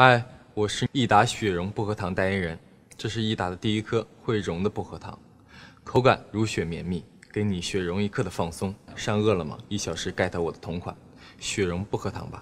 嗨，我是益达雪绒薄荷糖代言人，这是益达的第一颗会融的薄荷糖，口感如雪绵密，给你雪融一刻的放松。上饿了么一小时 get 我的同款雪绒薄荷糖吧。